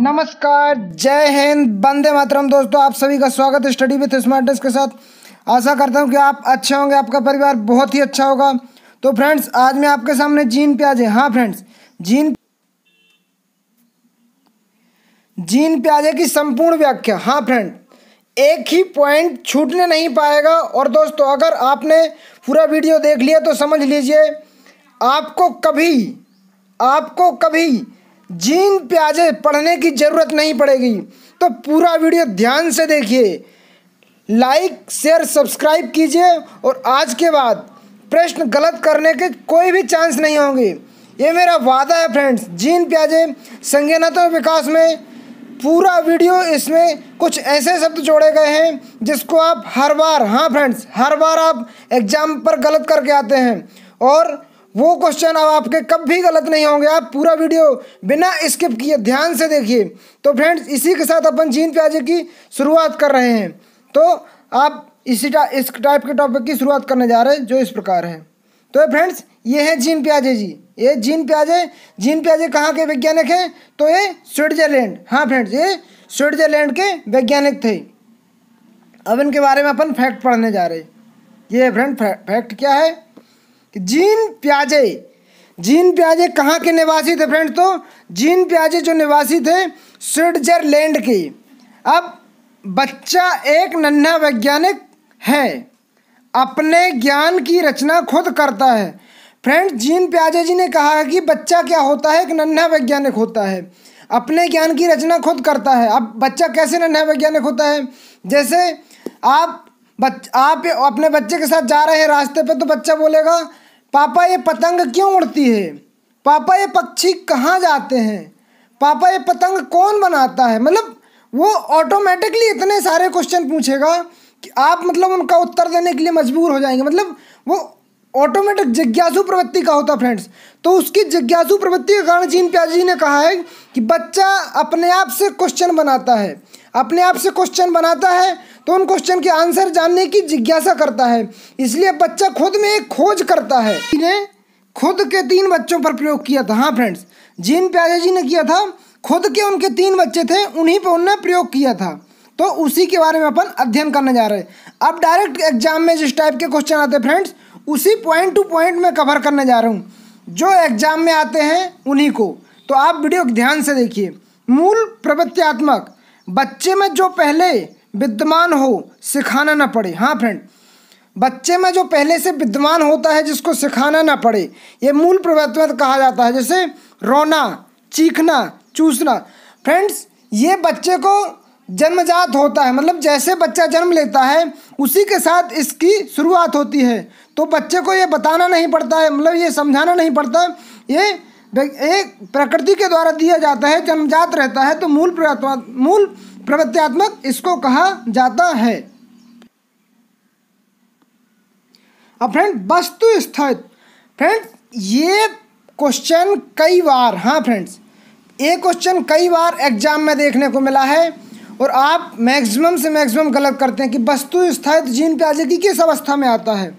नमस्कार जय हिंद बंदे मातरम दोस्तों आप सभी का स्वागत है स्टडी विथ स्मार्टनेस के साथ आशा करता हूँ कि आप अच्छे होंगे आपका परिवार बहुत ही अच्छा होगा तो फ्रेंड्स आज मैं आपके सामने जीन प्याजे हाँ फ्रेंड्स जीन जीन प्याजे की संपूर्ण व्याख्या हाँ फ्रेंड एक ही पॉइंट छूटने नहीं पाएगा और दोस्तों अगर आपने पूरा वीडियो देख लिया तो समझ लीजिए आपको कभी आपको कभी जीन प्याजे पढ़ने की ज़रूरत नहीं पड़ेगी तो पूरा वीडियो ध्यान से देखिए लाइक शेयर सब्सक्राइब कीजिए और आज के बाद प्रश्न गलत करने के कोई भी चांस नहीं होंगे ये मेरा वादा है फ्रेंड्स जीन प्याजे संज्ञानात्मक तो विकास में पूरा वीडियो इसमें कुछ ऐसे शब्द जोड़े गए हैं जिसको आप हर बार हाँ फ्रेंड्स हर बार आप एग्जाम पर गलत करके आते हैं और वो क्वेश्चन अब आपके कभी गलत नहीं होंगे आप पूरा वीडियो बिना स्किप किए ध्यान से देखिए तो फ्रेंड्स इसी के साथ अपन जीन प्याजे की शुरुआत कर रहे हैं तो आप इसी टा, इस टाइप के टॉपिक की शुरुआत करने जा रहे हैं जो इस प्रकार है तो फ्रेंड्स ये है जीन प्याजे जी ये जीन प्याजे जीन प्याजे कहाँ के वैज्ञानिक हैं तो ये स्विट्जरलैंड हाँ फ्रेंड्स ये स्विट्जरलैंड के वैज्ञानिक थे अब इनके बारे में अपन फैक्ट पढ़ने जा रहे हैं ये फ्रेंड फैक्ट क्या है कि जीन प्याजे जीन प्याजे कहाँ के निवासी थे फ्रेंड तो जीन प्याजे जो निवासी थे स्विट्जरलैंड की अब बच्चा एक नन्हा वैज्ञानिक है अपने ज्ञान की रचना खुद करता है फ्रेंड जीन प्याजे जी ने कहा है कि बच्चा क्या होता है एक नन्हा वैज्ञानिक होता है अपने ज्ञान की रचना खुद करता है अब बच्चा कैसे नन्हा वैज्ञानिक होता है जैसे आप बच आप अपने बच्चे के साथ जा रहे हैं रास्ते पे तो बच्चा बोलेगा पापा ये पतंग क्यों उड़ती है पापा ये पक्षी कहाँ जाते हैं पापा ये पतंग कौन बनाता है मतलब वो ऑटोमेटिकली इतने सारे क्वेश्चन पूछेगा कि आप मतलब उनका उत्तर देने के लिए मजबूर हो जाएंगे मतलब वो ऑटोमेटिक जिज्ञासु प्रवृत्ति का होता फ्रेंड्स तो उसकी जिज्ञासु प्रवृत्ति के कारण जीन प्याजी ने कहा है कि बच्चा अपने आप से क्वेश्चन बनाता है अपने आप से क्वेश्चन बनाता है तो उन क्वेश्चन के आंसर जानने की जिज्ञासा करता है इसलिए बच्चा खुद में एक खोज करता है इन्हें खुद के तीन बच्चों पर प्रयोग किया था हाँ फ्रेंड्स जीन प्याजे जी ने किया था खुद के उनके तीन बच्चे थे उन्हीं पर उन्होंने प्रयोग किया था तो उसी के बारे में अपन अध्ययन करने जा रहे हैं अब डायरेक्ट एग्जाम में जिस टाइप के क्वेश्चन आते हैं फ्रेंड्स उसी पॉइंट टू पॉइंट में कवर करने जा रहा हूँ जो एग्जाम में आते हैं उन्हीं को तो आप वीडियो ध्यान से देखिए मूल प्रवृत्तियात्मक बच्चे में जो पहले विद्यमान हो सिखाना ना पड़े हाँ फ्रेंड बच्चे में जो पहले से विद्यमान होता है जिसको सिखाना ना पड़े ये मूल प्रवृत्ति में कहा जाता है जैसे रोना चीखना चूसना फ्रेंड्स ये बच्चे को जन्मजात होता है मतलब जैसे बच्चा जन्म लेता है उसी के साथ इसकी शुरुआत होती है तो बच्चे को ये बताना नहीं पड़ता है मतलब ये समझाना नहीं पड़ता ये एक प्रकृति के द्वारा दिया जाता है जन्मजात रहता है तो मूल मूल प्रवृत्तियात्मक इसको कहा जाता है अब फ्रेंड वस्तु स्थित फ्रेंड ये क्वेश्चन कई बार हाँ फ्रेंड्स ये क्वेश्चन कई बार एग्जाम में देखने को मिला है और आप मैक्सिमम से मैक्सिमम गलत करते हैं कि वस्तु स्थित जीन प्याजे की किस अवस्था में आता है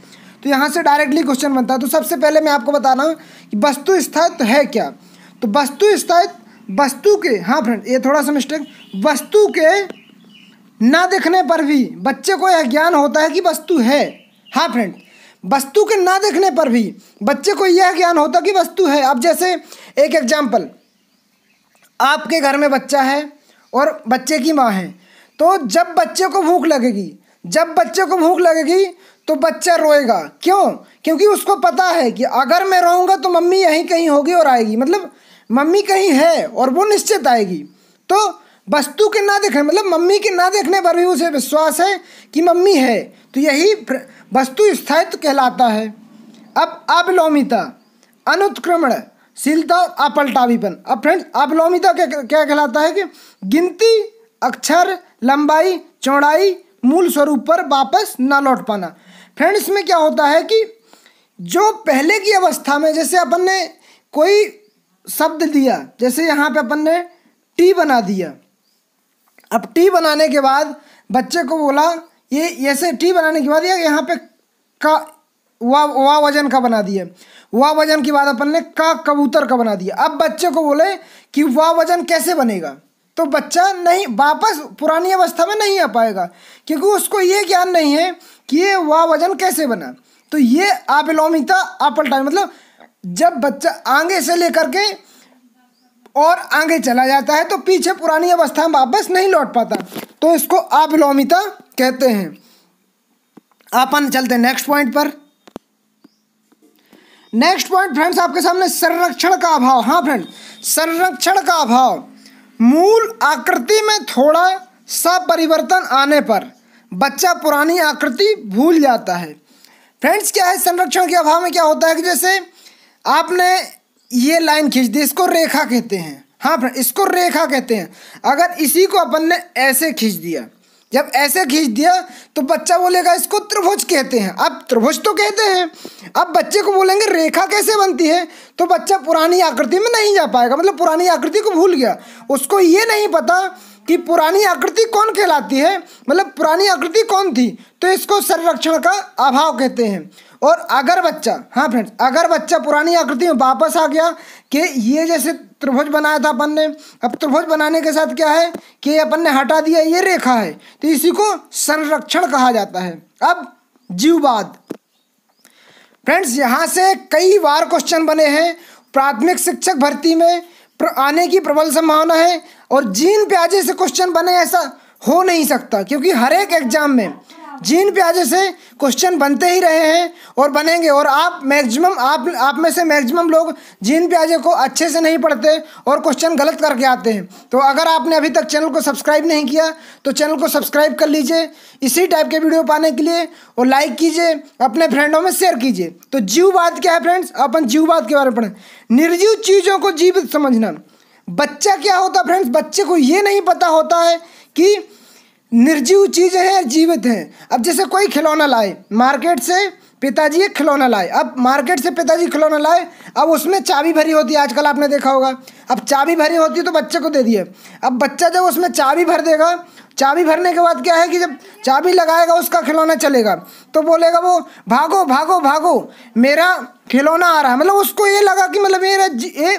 तो यहाँ से डायरेक्टली क्वेश्चन बनता है तो सबसे पहले मैं आपको बता रहा हूँ कि वस्तु स्थित है क्या तो वस्तु स्थित वस्तु के हाँ फ्रेंड ये थोड़ा सा मिस्टेक वस्तु के ना देखने पर भी बच्चे को यह ज्ञान होता है कि वस्तु है हाँ फ्रेंड वस्तु के ना देखने पर भी बच्चे को यह ज्ञान होता कि वस्तु है अब जैसे एक एग्जाम्पल आपके घर में बच्चा है और बच्चे की माँ है तो जब बच्चे को भूख लगेगी जब बच्चे को भूख लगेगी तो बच्चा रोएगा क्यों क्योंकि उसको पता है कि अगर मैं रोऊंगा तो मम्मी यहीं कहीं होगी और आएगी मतलब मम्मी कहीं है और वो निश्चित आएगी तो वस्तु के ना देखने मतलब मम्मी के ना देखने पर भी उसे विश्वास है कि मम्मी है तो यही वस्तु स्थायित्व कहलाता है अब अवलोमिता अनुत्क्रमण शीलता और अपलटावीपन अब फ्रेंड्स अवलोमिता क्या क्या कहलाता है कि गिनती अक्षर लंबाई चौड़ाई मूल स्वरूप पर वापस ना लौट पाना फ्रेंड्स में क्या होता है कि जो पहले की अवस्था में जैसे अपन ने कोई शब्द दिया जैसे यहाँ पे अपन ने टी बना दिया अब टी बनाने के बाद बच्चे को बोला ये ऐसे टी बनाने के बाद या यहाँ पे का वा वा वजन का बना दिया वा वजन के बाद अपन ने का कबूतर का बना दिया अब बच्चे को बोले कि वा वजन कैसे बनेगा तो बच्चा नहीं वापस पुरानी अवस्था में नहीं आ पाएगा क्योंकि उसको ये ज्ञान नहीं है कि ये वा वजन कैसे बना तो ये आपल टाइम मतलब जब बच्चा आगे से लेकर के और आगे चला जाता है तो पीछे पुरानी अवस्था में वापस नहीं लौट पाता तो इसको अविलोमिता कहते हैं अपन चलते हैं नेक्स्ट पॉइंट पर नेक्स्ट पॉइंट फ्रेंड्स आपके सामने संरक्षण का अभाव हाँ फ्रेंड संरक्षण का अभाव मूल आकृति में थोड़ा सा परिवर्तन आने पर बच्चा पुरानी आकृति भूल जाता है फ्रेंड्स क्या है संरक्षण के अभाव में क्या होता है कि जैसे आपने ये लाइन खींच दी इसको रेखा कहते हैं हाँ फ्रेंड इसको रेखा कहते हैं अगर इसी को अपन ने ऐसे खींच दिया जब ऐसे खींच दिया तो बच्चा बोलेगा इसको त्रिभुज कहते हैं अब त्रिभुज तो कहते हैं अब बच्चे को बोलेंगे रेखा कैसे बनती है तो बच्चा पुरानी आकृति में नहीं जा पाएगा मतलब पुरानी आकृति को भूल गया उसको ये नहीं पता कि पुरानी आकृति कौन कहलाती है मतलब पुरानी आकृति कौन थी तो इसको संरक्षण का अभाव कहते हैं और अगर बच्चा हाँ फ्रेंड्स अगर बच्चा पुरानी आकृति में वापस आ गया कि ये जैसे त्रिभुज बनाया था अपन ने अब त्रिभुज बनाने के साथ क्या है कि अपन ने हटा दिया ये रेखा है तो इसी को संरक्षण कहा जाता है अब जीववाद फ्रेंड्स यहाँ से कई बार क्वेश्चन बने हैं प्राथमिक शिक्षक भर्ती में आने की प्रबल संभावना है और जीन प्याजे से क्वेश्चन बने ऐसा हो नहीं सकता क्योंकि हर एक एग्जाम में जीन प्याजे से क्वेश्चन बनते ही रहे हैं और बनेंगे और आप मैक्सिमम आप आप में से मैक्सिमम लोग जीन प्याजे को अच्छे से नहीं पढ़ते और क्वेश्चन गलत करके आते हैं तो अगर आपने अभी तक चैनल को सब्सक्राइब नहीं किया तो चैनल को सब्सक्राइब कर लीजिए इसी टाइप के वीडियो पाने के लिए और लाइक कीजिए अपने फ्रेंडों में शेयर कीजिए तो जीव बात क्या है फ्रेंड्स अपन जीव बात के बारे में पढ़ें निर्जीव चीज़ों को जीवित समझना बच्चा क्या होता फ्रेंड्स बच्चे को ये नहीं पता होता है कि निर्जीव चीज़ें हैं जीवित हैं अब जैसे कोई खिलौना लाए मार्केट से पिताजी एक खिलौना लाए अब मार्केट से पिताजी खिलौना लाए अब उसमें चाबी भरी होती है आजकल आपने देखा होगा अब चाबी भरी होती है तो बच्चे को दे दिए अब बच्चा जब उसमें चाबी भर देगा चाबी भरने के बाद क्या है कि जब चाबी लगाएगा उसका खिलौना चलेगा तो बोलेगा वो भागो भागो भागो मेरा खिलौना आ रहा है मतलब उसको ये लगा कि मतलब मेरा ये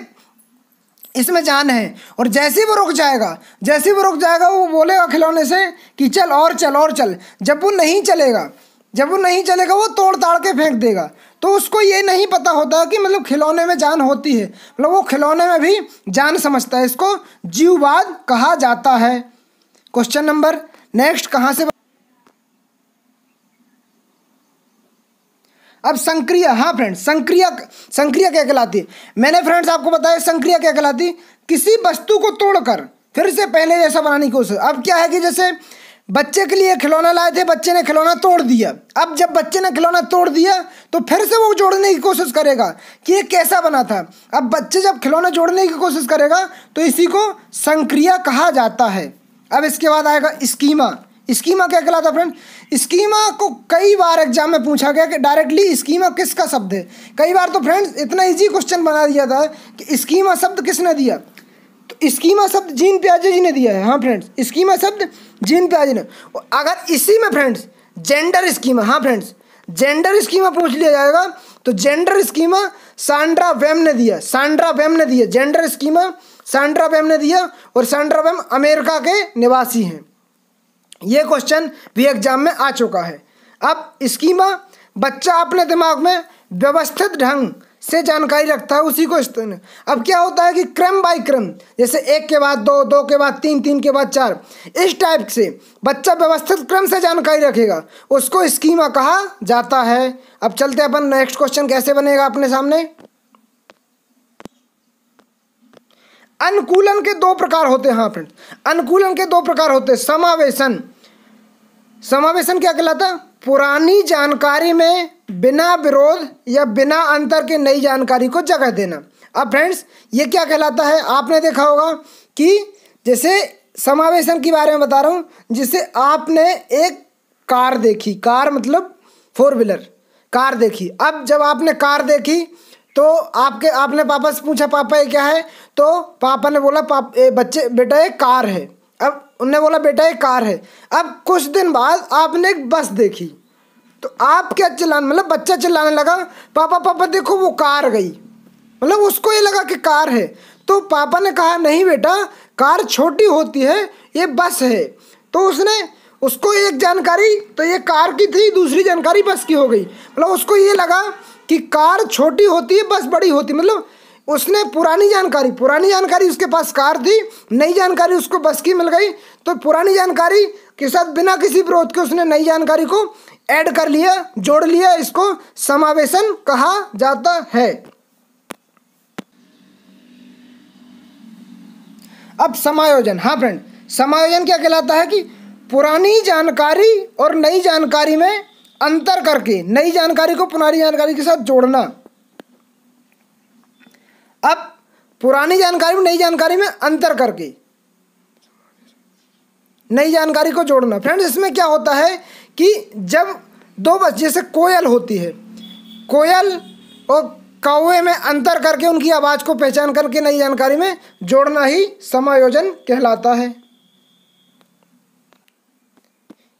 इसमें जान है और जैसे वो रुक जाएगा जैसे वो रुक जाएगा वो बोलेगा खिलौने से कि चल और चल और चल जब वो नहीं चलेगा जब वो नहीं चलेगा वो तोड़ ताड़ के फेंक देगा तो उसको ये नहीं पता होता कि मतलब खिलौने में जान होती है मतलब वो खिलौने में भी जान समझता है इसको जीववाद कहा जाता है क्वेश्चन नंबर नेक्स्ट कहाँ से अब संक्रिय हाँ फ्रेंड्स संक्रिय संक्रिय क्या कहलाती मैंने फ्रेंड्स आपको बताया संक्रिय क्या कहलाती किसी वस्तु को तोड़कर फिर से पहले जैसा बनाने की कोशिश अब क्या है कि जैसे बच्चे के लिए खिलौना लाए थे बच्चे ने खिलौना तोड़ दिया अब जब बच्चे ने खिलौना तोड़ दिया तो फिर से वो जोड़ने की कोशिश करेगा कि ये कैसा बना था अब बच्चे जब खिलौना जोड़ने की कोशिश करेगा तो इसी को संक्रिया कहा जाता है अब इसके बाद आएगा स्कीमा स्कीमा क्या कहलाता है फ्रेंड स्कीमा को कई बार एग्जाम में पूछा गया कि डायरेक्टली स्कीमा किसका शब्द है कई बार तो फ्रेंड्स इतना इजी क्वेश्चन बना दिया था कि स्कीमा शब्द किसने दिया तो स्कीमा शब्द जीन प्याजे जी ने दिया है हाँ फ्रेंड्स स्कीमा शब्द जीन प्याजे ने अगर इसी में फ्रेंड्स जेंडर स्कीमा हाँ फ्रेंड्स जेंडर स्कीमा पूछ लिया जाएगा तो जेंडर स्कीमा सांड्रा वेम ने दिया सांड्रा वेम ने दिया जेंडर स्कीमा सांड्रा वेम ने दिया और सांड्रा वेम अमेरिका के निवासी हैं ये क्वेश्चन भी एग्जाम में आ चुका है अब स्कीमा बच्चा अपने दिमाग में व्यवस्थित ढंग से जानकारी रखता है उसी को अब क्या होता है कि क्रम बाय क्रम जैसे एक के बाद दो दो के बाद तीन तीन के बाद चार इस टाइप से बच्चा व्यवस्थित क्रम से जानकारी रखेगा उसको स्कीमा कहा जाता है अब चलते अपन नेक्स्ट क्वेश्चन कैसे बनेगा अपने सामने अनुकूलन के दो प्रकार होते हैं हाँ फ्रेंड्स अनुकूलन के दो प्रकार होते हैं समावेशन समावेशन क्या कहलाता पुरानी जानकारी में बिना विरोध या बिना अंतर के नई जानकारी को जगह देना अब फ्रेंड्स ये क्या कहलाता है आपने देखा होगा कि जैसे समावेशन के बारे में बता रहा हूँ जिसे आपने एक कार देखी कार मतलब फोर व्हीलर कार देखी अब जब आपने कार देखी तो आपके आपने पापा से पूछा पापा ये क्या है तो पापा ने बोला पाप ए, बच्चे बेटा ये कार है अब उनने बोला बेटा ये कार है अब कुछ दिन बाद आपने एक बस देखी तो आप क्या चिल्लाने मतलब बच्चा चिल्लाने लगा पापा पापा देखो वो कार गई मतलब उसको ये लगा कि कार है तो पापा ने कहा नहीं बेटा कार छोटी होती है ये बस है तो उसने उसको एक जानकारी तो ये कार की थी दूसरी जानकारी बस की हो गई मतलब उसको ये लगा कि कार छोटी होती है बस बड़ी होती मतलब उसने पुरानी जानकारी पुरानी जानकारी उसके पास कार थी नई जानकारी उसको बस की मिल गई तो पुरानी जानकारी के साथ बिना किसी विरोध के उसने नई जानकारी को ऐड कर लिया जोड़ लिया इसको समावेशन कहा जाता है अब समायोजन हाँ फ्रेंड समायोजन क्या कहलाता है कि पुरानी जानकारी और नई जानकारी में अंतर करके नई जानकारी को पुरानी जानकारी के साथ जोड़ना अब पुरानी जानकारी में नई जानकारी में अंतर करके नई जानकारी को जोड़ना फ्रेंड्स इसमें क्या होता है कि जब दो बस जैसे कोयल होती है कोयल और कौए में अंतर करके उनकी आवाज़ को पहचान करके नई जानकारी में जोड़ना ही समायोजन कहलाता है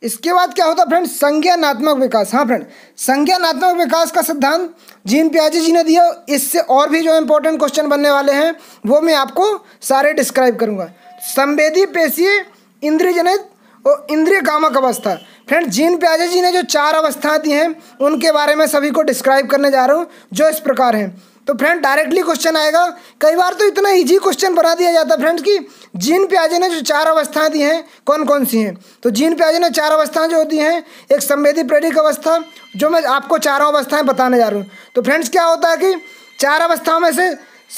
इसके बाद क्या होता है फ्रेंड संज्ञानात्मक विकास हाँ फ्रेंड संज्ञानात्मक विकास का सिद्धांत जीन प्याजी जी ने दिया इससे और भी जो इम्पोर्टेंट क्वेश्चन बनने वाले हैं वो मैं आपको सारे डिस्क्राइब करूँगा संवेदी पेशीय जनित और इंद्रिय कामक अवस्था फ्रेंड जीन प्याजे जी ने जो चार अवस्थाएं दी हैं उनके बारे में सभी को डिस्क्राइब करने जा रहा हूँ जो इस प्रकार हैं तो फ्रेंड डायरेक्टली क्वेश्चन आएगा कई बार तो इतना ईजी क्वेश्चन बना दिया जाता है फ्रेंड्स कि जीन प्याजे ने जो चार अवस्थाएं दी हैं कौन कौन सी हैं तो जीन प्याजे ने चार अवस्थाएं जो होती हैं एक संवेदी प्रेरिक अवस्था जो मैं आपको चारों अवस्थाएं बताने जा रहा हूँ तो फ्रेंड्स क्या होता है कि चार अवस्थाओं में से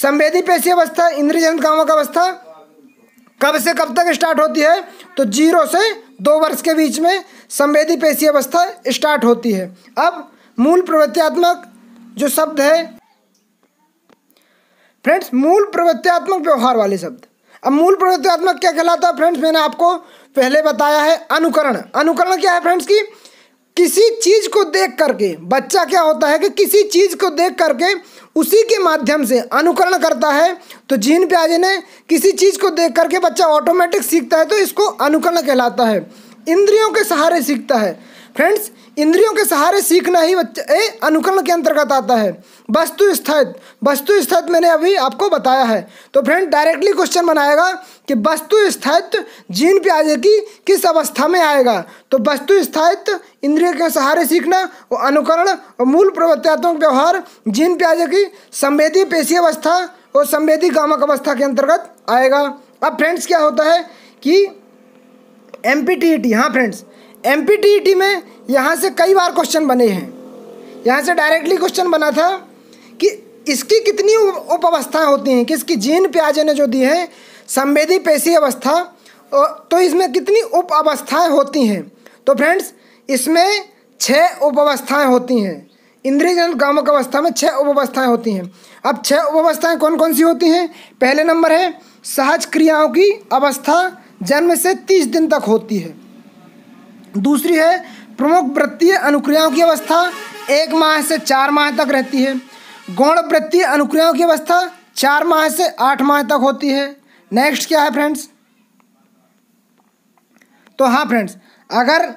संवेदी पेशी अवस्था इंद्रजन कामक अवस्था कब से कब तक स्टार्ट होती है तो जीरो से दो वर्ष के बीच में संवेदी पेशी अवस्था स्टार्ट होती है अब मूल प्रवृत्तियात्मक जो शब्द है फ्रेंड्स मूल प्रवृत्तियात्मक व्यवहार वाले शब्द अब मूल प्रवृत्तियात्मक क्या कहलाता है फ्रेंड्स मैंने आपको पहले बताया है अनुकरण अनुकरण क्या है फ्रेंड्स की किसी चीज़ को देख करके बच्चा क्या होता है कि किसी चीज़ को देख करके उसी के माध्यम से अनुकरण करता है तो जीन प्याजे ने किसी चीज़ को देख करके बच्चा ऑटोमेटिक सीखता है तो इसको अनुकरण कहलाता है इंद्रियों के सहारे सीखता है फ्रेंड्स इंद्रियों के सहारे सीखना ही बच्चे अनुकरण के अंतर्गत आता है वस्तु स्थित वस्तु स्थित मैंने अभी आपको बताया है तो फ्रेंड डायरेक्टली क्वेश्चन बनाएगा कि वस्तु स्थित जीन प्याजे की किस अवस्था में आएगा तो वस्तु स्थित इंद्रियों के सहारे सीखना और अनुकरण और मूल प्रवृत्तियात्मक व्यवहार जीन प्याजे की संवेदी पेशी अवस्था और संवेदी गामक अवस्था के अंतर्गत आएगा अब फ्रेंड्स क्या होता है कि M P T E T हाँ फ्रेंड्स एम e में यहाँ से कई बार क्वेश्चन बने हैं यहाँ से डायरेक्टली क्वेश्चन बना था कि इसकी कितनी उप अवस्थाएँ होती हैं कि इसकी जीन प्याजे ने जो दी है संवेदी पेशी अवस्था तो इसमें कितनी उप अवस्थाएँ होती हैं तो फ्रेंड्स इसमें छः उप अवस्थाएँ होती हैं इंद्रियजन गामक अवस्था में छः उप अवस्थाएँ होती हैं अब छः उप अवस्थाएँ कौन कौन सी होती हैं पहले नंबर है सहज क्रियाओं की अवस्था जन्म से तीस दिन तक होती है दूसरी है प्रमुख वृत्तीय अनुक्रियाओं की अवस्था एक माह से चार माह तक रहती है गौण वृत्तीय अनुक्रियाओं की अवस्था चार माह से आठ माह तक होती है नेक्स्ट क्या है फ्रेंड्स तो हाँ फ्रेंड्स अगर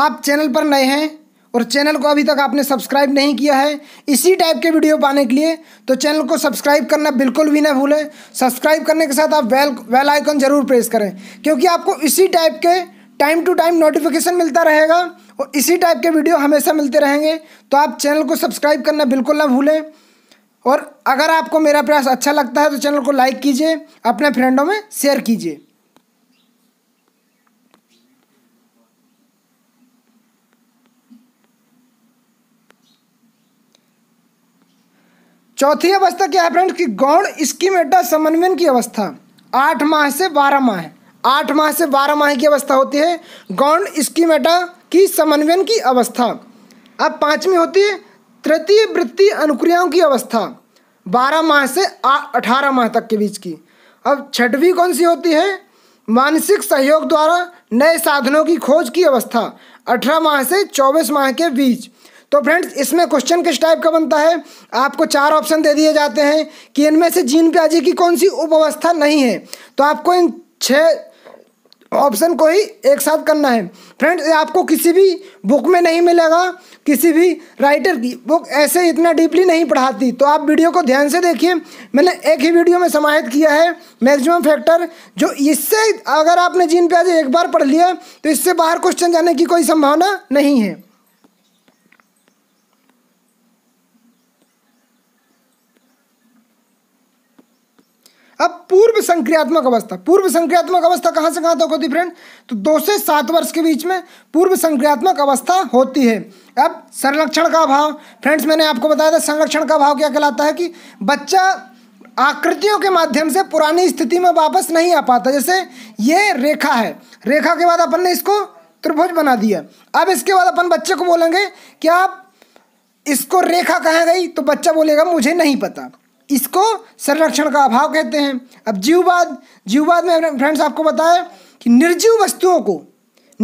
आप चैनल पर नए हैं और चैनल को अभी तक आपने सब्सक्राइब नहीं किया है इसी टाइप के वीडियो पाने के लिए तो चैनल को सब्सक्राइब करना बिल्कुल भी ना भूलें सब्सक्राइब करने के साथ आप वेल वेल आइकन ज़रूर प्रेस करें क्योंकि आपको इसी टाइप के टाइम टू टाइम नोटिफिकेशन मिलता रहेगा और इसी टाइप के वीडियो हमेशा मिलते रहेंगे तो आप चैनल को सब्सक्राइब करना बिल्कुल ना भूलें और अगर आपको मेरा प्रयास अच्छा लगता है तो चैनल को लाइक कीजिए अपने फ्रेंडों में शेयर कीजिए चौथी अवस्था क्या है फ्रेंड्स की गौण स्कीमेटा समन्वयन की अवस्था आठ माह से बारह माह है आठ माह से बारह माह की अवस्था होती है गौण स्कीमेटा की समन्वयन की अवस्था अब पाँचवीं होती है तृतीय वृत्ति अनुक्रियाओं की अवस्था बारह माह से अठारह माह तक के बीच की अब छठवीं कौन सी होती है मानसिक सहयोग द्वारा नए साधनों की खोज की अवस्था अठारह माह से चौबीस माह के बीच तो फ्रेंड्स इसमें क्वेश्चन किस टाइप का बनता है आपको चार ऑप्शन दे दिए जाते हैं कि इनमें से जीन प्याजी की कौन सी उपवस्था नहीं है तो आपको इन छः ऑप्शन को ही एक साथ करना है फ्रेंड्स ये आपको किसी भी बुक में नहीं मिलेगा किसी भी राइटर की बुक ऐसे इतना डीपली नहीं पढ़ाती तो आप वीडियो को ध्यान से देखिए मैंने एक ही वीडियो में समाहित किया है मैक्सिमम फैक्टर जो इससे अगर आपने जीन आज एक बार पढ़ लिया तो इससे बाहर क्वेश्चन जाने की कोई संभावना नहीं है अब पूर्व संक्रियात्मक अवस्था पूर्व संक्रियात्मक अवस्था कहाँ से कहाँ तक होती फ्रेंड तो दो से सात वर्ष के बीच में पूर्व संक्रियात्मक अवस्था होती है अब संरक्षण का अभाव फ्रेंड्स मैंने आपको बताया था संरक्षण का अभाव क्या कहलाता है कि बच्चा आकृतियों के माध्यम से पुरानी स्थिति में वापस नहीं आ पाता जैसे ये रेखा है रेखा के बाद अपन ने इसको त्रिभुज बना दिया अब इसके बाद अपन बच्चे को बोलेंगे कि आप इसको रेखा कहाँ गई तो बच्चा बोलेगा मुझे नहीं पता इसको संरक्षण का अभाव कहते हैं अब जीववाद जीववाद में फ्रेंड्स आपको बताया कि निर्जीव वस्तुओं को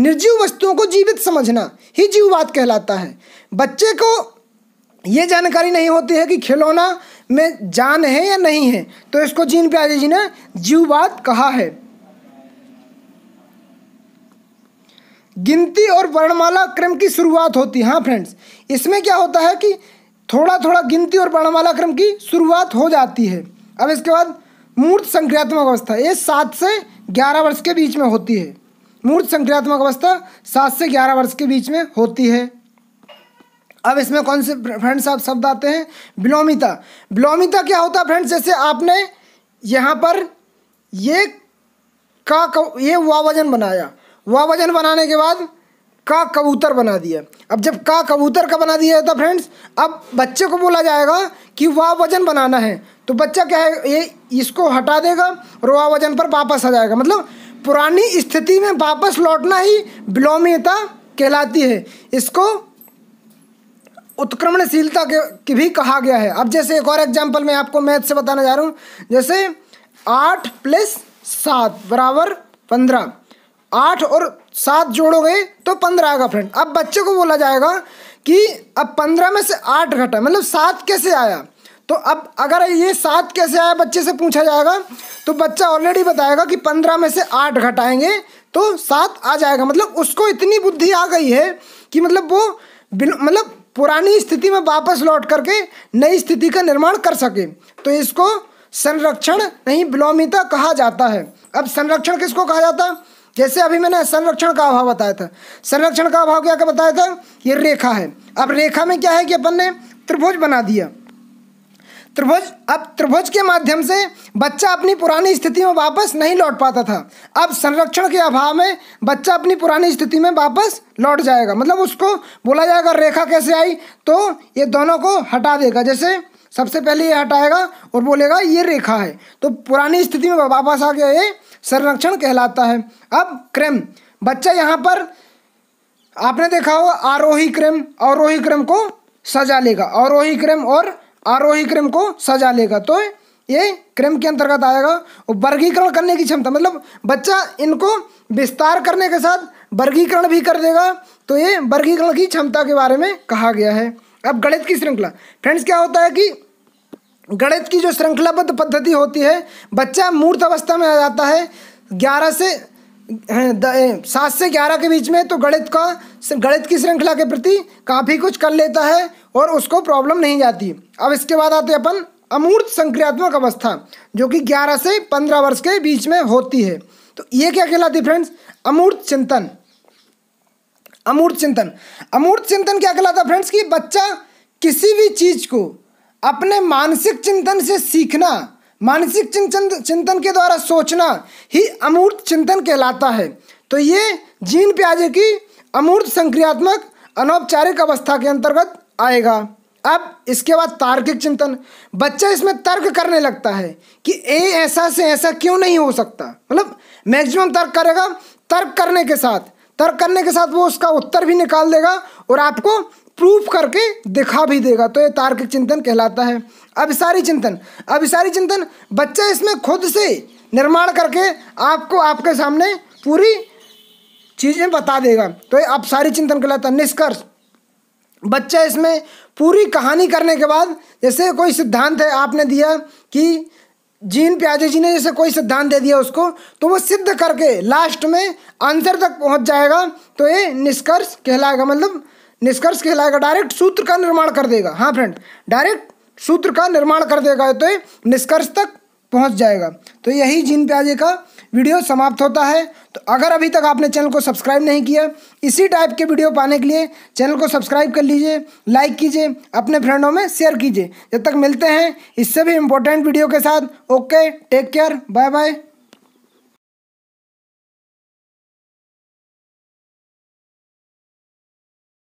निर्जीव वस्तुओं को जीवित समझना ही जीववाद कहलाता है बच्चे को ये जानकारी नहीं होती है कि खिलौना में जान है या नहीं है तो इसको जीन प्याजे जी ने जीववाद कहा है गिनती और वर्णमाला क्रम की शुरुआत होती है हाँ फ्रेंड्स इसमें क्या होता है कि थोड़ा थोड़ा गिनती और वर्णमाला क्रम की शुरुआत हो जाती है अब इसके बाद मूर्त संक्रियात्मक अवस्था ये सात से ग्यारह वर्ष के बीच में होती है मूर्त संक्रियात्मक अवस्था सात से ग्यारह वर्ष के बीच में होती है अब इसमें कौन से फ्रेंड्स आप शब्द आते हैं विलोमिता विलोमिता क्या होता है फ्रेंड्स जैसे आपने यहाँ पर ये का ये वजन बनाया वजन बनाने के बाद का कबूतर बना दिया अब जब का कबूतर का बना दिया जाता तो फ्रेंड्स अब बच्चे को बोला जाएगा कि वह वजन बनाना है तो बच्चा क्या है ये इसको हटा देगा और वह वजन पर वापस आ जाएगा मतलब पुरानी स्थिति में वापस लौटना ही विलोमीयता कहलाती है इसको उत्क्रमणशीलता के, की भी कहा गया है अब जैसे एक और एग्जाम्पल मैं आपको मैथ से बताना जा रहा हूँ जैसे आठ प्लस सात बराबर पंद्रह आठ और सात जोड़ोगे तो पंद्रह आएगा फ्रेंड अब बच्चे को बोला जाएगा कि अब पंद्रह में से आठ घटा मतलब सात कैसे आया तो अब अगर ये सात कैसे आया बच्चे से पूछा जाएगा तो बच्चा ऑलरेडी बताएगा कि पंद्रह में से आठ घटाएंगे तो सात आ जाएगा मतलब उसको इतनी बुद्धि आ गई है कि मतलब वो मतलब पुरानी स्थिति में वापस लौट करके नई स्थिति का निर्माण कर सके तो इसको संरक्षण नहीं विलोमिता कहा जाता है अब संरक्षण किसको कहा जाता है जैसे अभी मैंने संरक्षण का अभाव बताया था संरक्षण का अभाव क्या क्या बताया था ये रेखा है अब रेखा में क्या है कि अपन ने त्रिभुज बना दिया त्रिभुज अब त्रिभुज के माध्यम से बच्चा अपनी पुरानी स्थिति में वापस नहीं लौट पाता था अब संरक्षण के अभाव में बच्चा अपनी पुरानी स्थिति में वापस लौट जाएगा मतलब उसको बोला जाएगा रेखा कैसे आई तो ये दोनों को हटा देगा जैसे सबसे पहले ये हटाएगा और बोलेगा ये रेखा है तो पुरानी स्थिति में वापस आ गया ये संरक्षण कहलाता है अब क्रम बच्चा यहाँ पर आपने देखा हो आरोही क्रम अवरोही क्रम को सजा लेगा अवरोही क्रम और आरोही क्रम को सजा लेगा तो ये क्रम के अंतर्गत आएगा और वर्गीकरण करने की क्षमता मतलब बच्चा इनको विस्तार करने के साथ वर्गीकरण भी कर देगा तो ये वर्गीकरण की क्षमता के बारे में कहा गया है अब गणित की श्रृंखला फ्रेंड्स क्या होता है कि गणित की जो श्रृंखलाबद्ध पद्धति होती है बच्चा मूर्त अवस्था में आ जाता है ग्यारह से सात से ग्यारह के बीच में तो गणित का गणित की श्रृंखला के प्रति काफ़ी कुछ कर लेता है और उसको प्रॉब्लम नहीं जाती अब इसके बाद आते अपन अमूर्त संक्रियात्मक अवस्था जो कि ग्यारह से पंद्रह वर्ष के बीच में होती है तो ये क्या कहलाती फ्रेंड्स अमूर्त चिंतन अमूर्त चिंतन अमूर्त चिंतन क्या कहलाता है फ्रेंड्स कि बच्चा किसी भी चीज़ को अपने मानसिक चिंतन से सीखना मानसिक चिंतन चिंतन के द्वारा सोचना ही अमूर्त चिंतन कहलाता है तो ये जीन प्याजे की अमूर्त संक्रियात्मक अनौपचारिक अवस्था के अंतर्गत आएगा अब इसके बाद तार्किक चिंतन बच्चा इसमें तर्क करने लगता है कि ए ऐसा से ऐसा क्यों नहीं हो सकता मतलब मैक्सिमम तर्क करेगा तर्क करने के साथ तर्क करने के साथ वो उसका उत्तर भी निकाल देगा और आपको प्रूफ करके दिखा भी देगा तो ये तार्किक चिंतन कहलाता है अभिसारी चिंतन अभिसारी चिंतन बच्चा इसमें खुद से निर्माण करके आपको आपके सामने पूरी चीज़ें बता देगा तो ये अपसारी चिंतन कहलाता है निष्कर्ष बच्चा इसमें पूरी कहानी करने के बाद जैसे कोई सिद्धांत है आपने दिया कि जीन प्याजे जी ने जैसे कोई सिद्धांत दे दिया उसको तो वो सिद्ध करके लास्ट में आंसर तक पहुंच जाएगा तो ये निष्कर्ष कहलाएगा मतलब निष्कर्ष कहलाएगा डायरेक्ट सूत्र का निर्माण कर देगा हाँ फ्रेंड डायरेक्ट सूत्र का निर्माण कर देगा तो ये निष्कर्ष तक पहुंच जाएगा तो यही जिन प्याजे का वीडियो समाप्त होता है तो अगर अभी तक आपने चैनल को सब्सक्राइब नहीं किया इसी टाइप के वीडियो पाने के लिए चैनल को सब्सक्राइब कर लीजिए लाइक कीजिए अपने फ्रेंडों में शेयर कीजिए जब तक मिलते हैं इससे भी इम्पोर्टेंट वीडियो के साथ okay take care bye bye